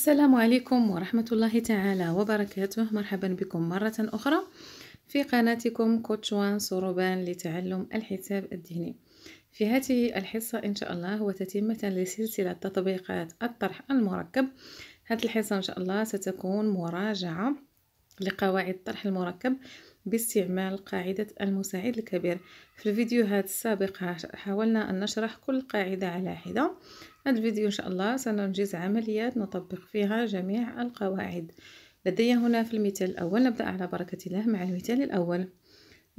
السلام عليكم ورحمة الله تعالى وبركاته مرحبا بكم مرة أخرى في قناتكم كوتشوان سروبان لتعلم الحساب الذهني في هذه الحصة إن شاء الله هو تتمة لسلسلة تطبيقات الطرح المركب هذه الحصة إن شاء الله ستكون مراجعة لقواعد الطرح المركب باستعمال قاعدة المساعد الكبير في الفيديوهات السابقة حاولنا أن نشرح كل قاعدة على حدة هذا الفيديو إن شاء الله سننجز عمليات نطبق فيها جميع القواعد لدي هنا في المثال الأول نبدأ على بركة الله مع المثال الأول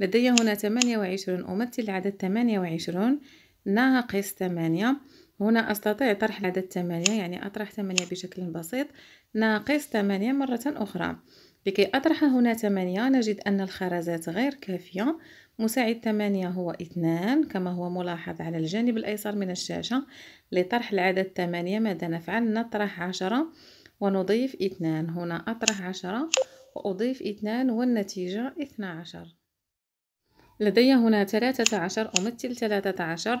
لدي هنا 28 أمثل العدد 28 ناقص 8 هنا أستطيع طرح العدد 8 يعني أطرح 8 بشكل بسيط ناقص 8 مرة أخرى لكي أطرح هنا 8 نجد أن الخرزات غير كافية مساعد 8 هو 2 كما هو ملاحظ على الجانب الأيسر من الشاشة لطرح العدد 8 ماذا نفعل نطرح 10 ونضيف 2 هنا أطرح 10 وأضيف 2 والنتيجة 12 لدي هنا 13 أمثل 13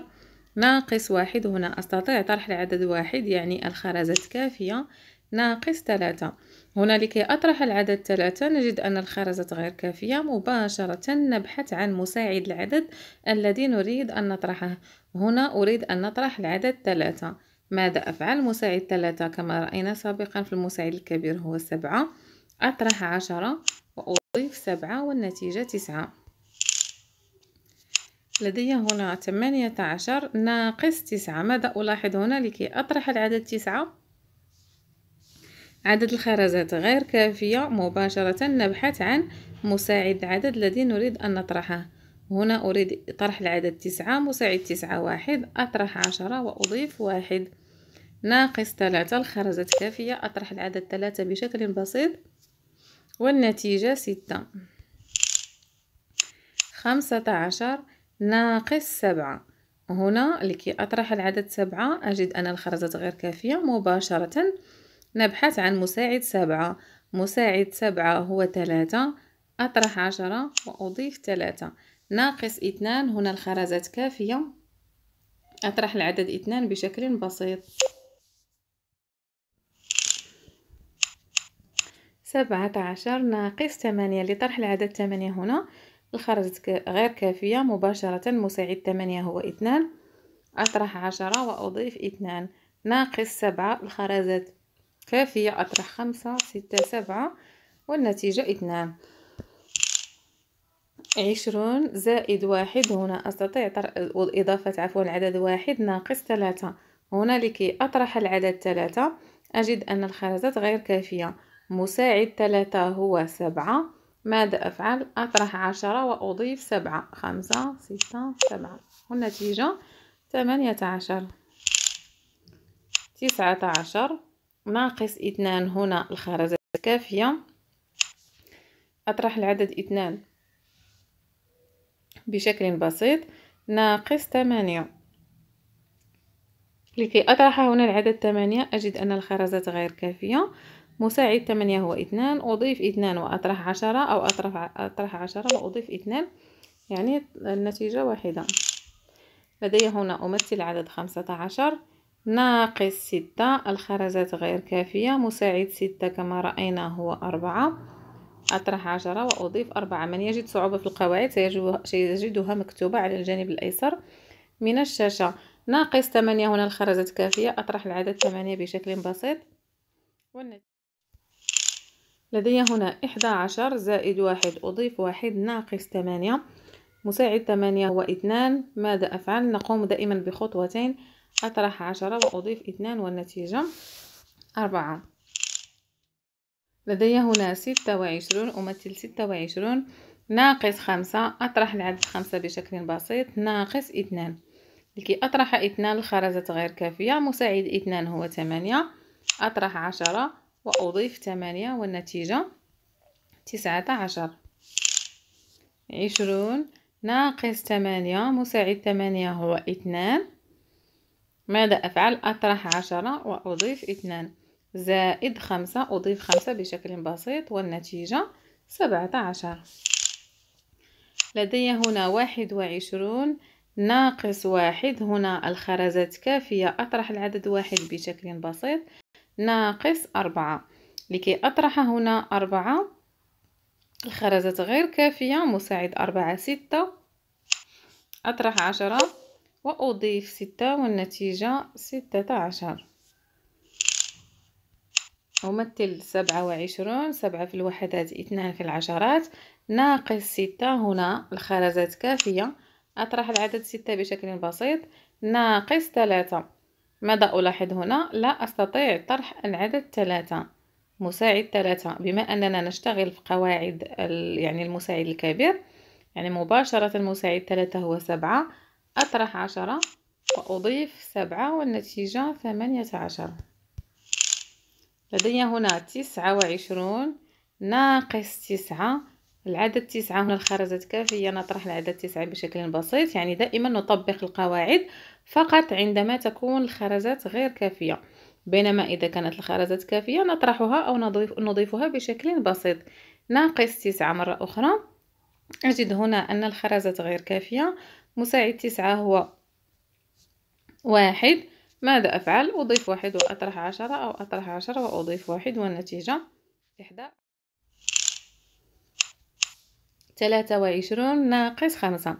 ناقص واحد هنا أستطيع طرح العدد واحد يعني الخرزات كافية ناقص تلاتة هنا لكي أطرح العدد تلاتة نجد أن الخرزة غير كافية مباشرة نبحث عن مساعد العدد الذي نريد أن نطرحه هنا أريد أن نطرح العدد تلاتة ماذا أفعل مساعد تلاتة كما رأينا سابقا في المساعد الكبير هو سبعة أطرح عشرة وأضيف سبعة والنتيجة تسعة لدي هنا تمانية عشر ناقص تسعة ماذا ألاحظ هنا لكي أطرح العدد تسعة عدد الخرزات غير كافية مباشرة نبحث عن مساعد العدد الذي نريد أن نطرحه هنا أريد طرح العدد تسعة مساعد تسعة واحد أطرح عشرة وأضيف واحد ناقص ثلاثة الخرزات كافية أطرح العدد ثلاثة بشكل بسيط والنتيجة ستة خمسة عشر ناقص سبعة هنا لكي أطرح العدد سبعة أجد أن الخرزات غير كافية مباشرة نبحث عن مساعد سبعة مساعد سبعة هو ثلاثة أطرح عشرة وأضيف ثلاثة ناقص اثنان هنا الخرزات كافية أطرح العدد اثنان بشكل بسيط سبعة عشر ناقص ثمانية لطرح العدد ثمانية هنا الخرزة غير كافية مباشرة مساعد ثمانية هو اثنان أطرح عشرة وأضيف اثنان ناقص سبعة الخرزات كافية أطرح خمسة ستة سبعة والنتيجة اثنان عشرون زائد واحد هنا أستطيع إضافة عفوا عدد واحد ناقص ثلاثة هنا لكي أطرح العدد ثلاثة أجد أن الخرزات غير كافية مساعد ثلاثة هو سبعة ماذا أفعل؟ أطرح عشرة وأضيف سبعة خمسة ستة سبعة والنتيجة ثمانية عشر تسعة عشر ناقص اثنان هنا الخرزات كافية أطرح العدد اثنان بشكل بسيط ناقص ثمانية لكي أطرح هنا العدد ثمانية أجد أن الخرزات غير كافية مساعد ثمانية هو اثنان أضيف اثنان وأطرح عشرة أو أطرح أطرح عشرة وأضيف اثنان يعني النتيجة واحدة لدي هنا أمثل عدد خمسة عشر ناقص ستة الخرزات غير كافية مساعد ستة كما رأينا هو أربعة أطرح عشرة وأضيف أربعة من يجد صعوبة في القواعد سيجدها مكتوبة على الجانب الأيسر من الشاشة ناقص ثمانية هنا الخرزات كافية أطرح العدد ثمانية بشكل بسيط والنتيجة لدي هنا إحدى عشر زائد واحد أضيف واحد ناقص ثمانية مساعد ثمانية هو اثنان ماذا أفعل؟ نقوم دائما بخطوتين أطرح عشرة وأضيف اثنان والنتيجة أربعة لدي هنا ستة وعشرون أمثل ستة وعشرون ناقص خمسة أطرح العدد خمسة بشكل بسيط ناقص اثنان لكي أطرح اثنان الخرزة غير كافية مساعد اثنان هو ثمانية أطرح عشرة وأضيف ثمانية والنتيجة تسعة عشر عشرون ناقص ثمانية مساعد ثمانية هو اثنان ماذا أفعل أطرح عشرة وأضيف اثنان زائد خمسة أضيف خمسة بشكل بسيط والنتيجة سبعة عشر لدي هنا واحد وعشرون ناقص واحد هنا الخرزات كافية أطرح العدد واحد بشكل بسيط ناقص أربعة لكي أطرح هنا أربعة الخرزات غير كافية مساعد أربعة ستة أطرح عشرة وأضيف ستة والنتيجة ستة عشر أمثل سبعة وعشرون سبعة في الوحدات اثنان في العشرات ناقص ستة هنا الخرزات كافية أطرح العدد ستة بشكل بسيط ناقص ثلاثة ماذا ألاحظ هنا لا أستطيع طرح العدد ثلاثة مساعد ثلاثة بما أننا نشتغل في قواعد يعني المساعد الكبير يعني مباشرة المساعد ثلاثة هو سبعة أطرح عشرة وأضيف سبعة والنتيجة ثمانية عشر لدي هنا تسعة وعشرون ناقص تسعة العدد تسعة هنا الخرزات كافية نطرح العدد تسعة بشكل بسيط يعني دائما نطبق القواعد فقط عندما تكون الخرزات غير كافية بينما إذا كانت الخرزات كافية نطرحها أو نضيف نضيفها بشكل بسيط ناقص تسعة مرة أخرى أجد هنا أن الخرزات غير كافية مساعد تسعة هو واحد ماذا أفعل أضيف واحد وأطرح عشرة أو أطرح عشرة وأضيف واحد والنتيجة إحدى ثلاثة وعشرون ناقص خمسة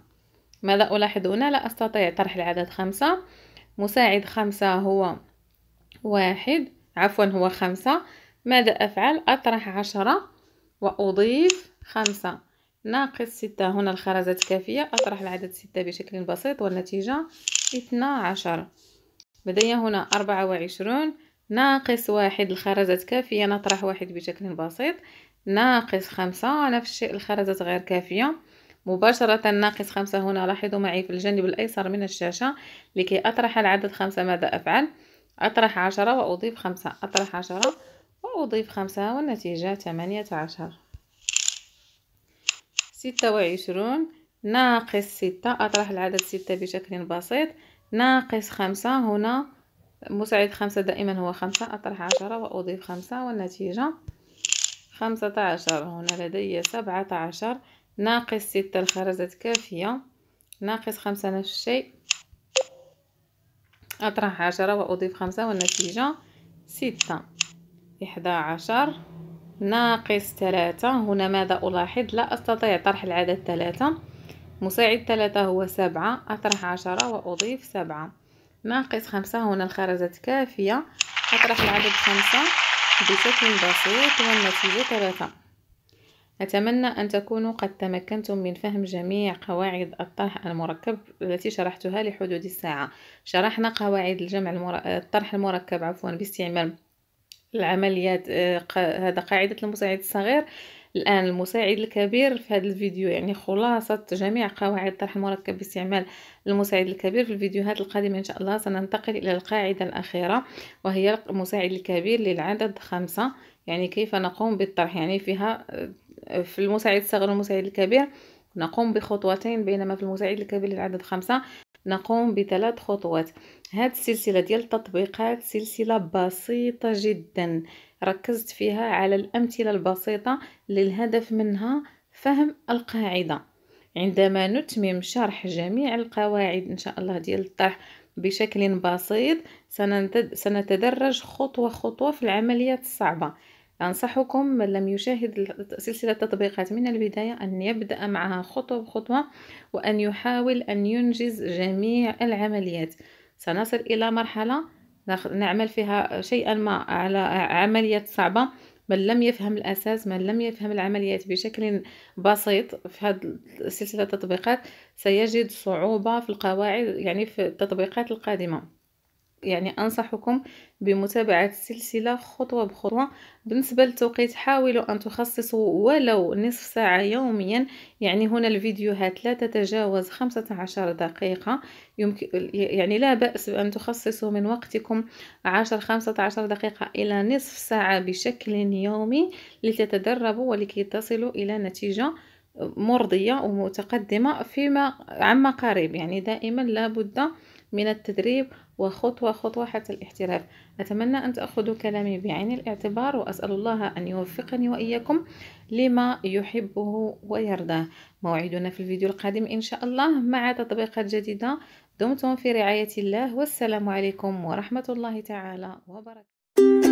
ماذا ألاحظ هنا لا أستطيع طرح العدد خمسة مساعد خمسة هو واحد عفوا هو خمسة ماذا أفعل أطرح عشرة وأضيف خمسة ناقص ستة هنا الخرزات كافية أطرح العدد ستة بشكل بسيط والنتيجة اثنا عشر لدي هنا أربعة وعشرون ناقص واحد الخرزات كافية نطرح واحد بشكل بسيط ناقص خمسة نفس الشيء الخرزات غير كافية مباشرة ناقص خمسة هنا لاحظوا معي في الجانب الأيسر من الشاشة لكي أطرح العدد خمسة ماذا أفعل أطرح عشرة وأضيف خمسة أطرح عشرة وأضيف خمسة والنتيجة ثمانية عشر ستة وعشرون ناقص ستة أطرح العدد ستة بشكل بسيط ناقص خمسة هنا مساعد خمسة دائما هو خمسة أطرح عشرة وأضيف خمسة والنتيجة خمسة عشر هنا لدي سبعة عشر ناقص ستة الخرزات كافية ناقص خمسة نفس الشيء أطرح عشرة وأضيف خمسة والنتيجة ستة إحدى عشر ناقص ثلاثة هنا ماذا ألاحظ لا أستطيع طرح العدد ثلاثة مساعد ثلاثة هو سبعة أطرح عشرة وأضيف سبعة ناقص خمسة هنا الخرزات كافية أطرح العدد خمسة بشكل بسيط والنتيجة ثلاثة أتمنى أن تكونوا قد تمكنتم من فهم جميع قواعد الطرح المركب التي شرحتها لحدود الساعة شرحنا قواعد الجمع المر... الطرح المركب عفوا باستعمال العمليات آه، هذا قاعدة المساعد الصغير الآن المساعد الكبير في هذا الفيديو يعني خلاصة جميع قواعد طرح المركب باستعمال المساعد الكبير في الفيديوهات القادمة إن شاء الله سننتقل إلى القاعدة الأخيرة وهي المساعد الكبير للعدد خمسة يعني كيف نقوم بالطرح يعني فيها آه، في المساعد الصغير والمساعد الكبير نقوم بخطوتين بينما في المساعد الكبير للعدد خمسة نقوم بثلاث خطوات هاد السلسله ديال التطبيقات سلسله بسيطه جدا ركزت فيها على الامثله البسيطه للهدف منها فهم القاعده عندما نتمم شرح جميع القواعد ان شاء الله ديال الطرح بشكل بسيط سنتدرج خطوه خطوه في العمليات الصعبه أنصحكم من لم يشاهد سلسلة التطبيقات من البداية أن يبدأ معها خطوة بخطوة وأن يحاول أن ينجز جميع العمليات سنصل إلى مرحلة نعمل فيها شيئا ما على عملية صعبة من لم يفهم الأساس من لم يفهم العمليات بشكل بسيط في هذه سلسلة التطبيقات سيجد صعوبة في القواعد يعني في التطبيقات القادمة يعني أنصحكم بمتابعة السلسلة خطوة بخطوة بالنسبة للتوقيت حاولوا أن تخصصوا ولو نصف ساعة يوميا يعني هنا الفيديوهات لا تتجاوز 15 دقيقة يمكن يعني لا بأس بأن تخصصوا من وقتكم 10 15 دقيقة إلى نصف ساعة بشكل يومي لتتدربوا ولكي تصلوا إلى نتيجة مرضية ومتقدمة فيما عما قريب يعني دائما لابد من التدريب وخطوة خطوة حتى الاحتراف أتمنى أن تأخذوا كلامي بعين الاعتبار وأسأل الله أن يوفقني وإياكم لما يحبه ويرضاه موعدنا في الفيديو القادم إن شاء الله مع تطبيقات جديدة دمتم في رعاية الله والسلام عليكم ورحمة الله تعالى وبركاته